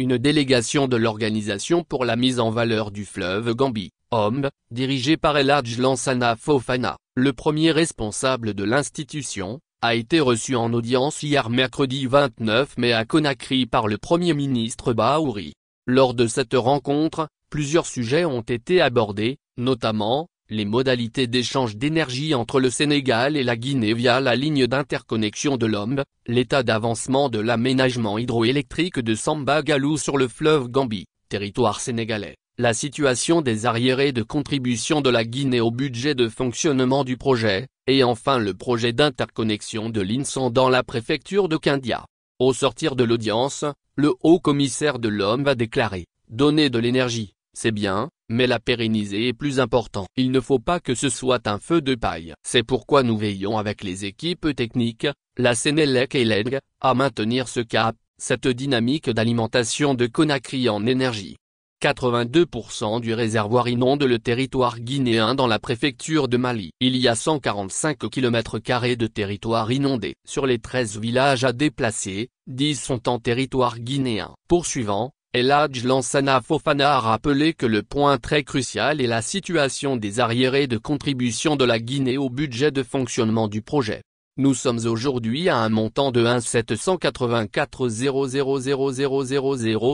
une délégation de l'Organisation pour la mise en valeur du fleuve Gambie, OMB, dirigée par Eladj Lansana Fofana, le premier responsable de l'institution, a été reçue en audience hier mercredi 29 mai à Conakry par le Premier ministre Bahouri. Lors de cette rencontre, plusieurs sujets ont été abordés, notamment, les modalités d'échange d'énergie entre le Sénégal et la Guinée via la ligne d'interconnexion de l'Ombe, l'état d'avancement de l'aménagement hydroélectrique de Samba Galou sur le fleuve Gambie, territoire sénégalais, la situation des arriérés de contribution de la Guinée au budget de fonctionnement du projet, et enfin le projet d'interconnexion de l'INSON dans la préfecture de Kindia. Au sortir de l'audience, le haut commissaire de l'Homme a déclaré, donner de l'énergie c'est bien, mais la pérenniser est plus important. Il ne faut pas que ce soit un feu de paille. C'est pourquoi nous veillons avec les équipes techniques, la Sénélec et l'ENG, à maintenir ce cap, cette dynamique d'alimentation de Conakry en énergie. 82% du réservoir inonde le territoire guinéen dans la préfecture de Mali. Il y a 145 km2 de territoire inondé. Sur les 13 villages à déplacer, 10 sont en territoire guinéen. Poursuivant, Eladj Lansana Fofana a rappelé que le point très crucial est la situation des arriérés de contribution de la Guinée au budget de fonctionnement du projet. Nous sommes aujourd'hui à un montant de 1,784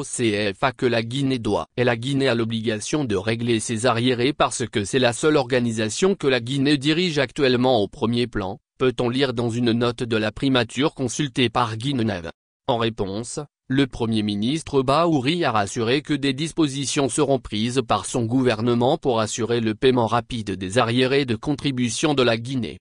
CFA que la Guinée doit. Et la Guinée a l'obligation de régler ses arriérés parce que c'est la seule organisation que la Guinée dirige actuellement au premier plan, peut-on lire dans une note de la primature consultée par neve En réponse, le Premier ministre Bahouri a rassuré que des dispositions seront prises par son gouvernement pour assurer le paiement rapide des arriérés de contributions de la Guinée.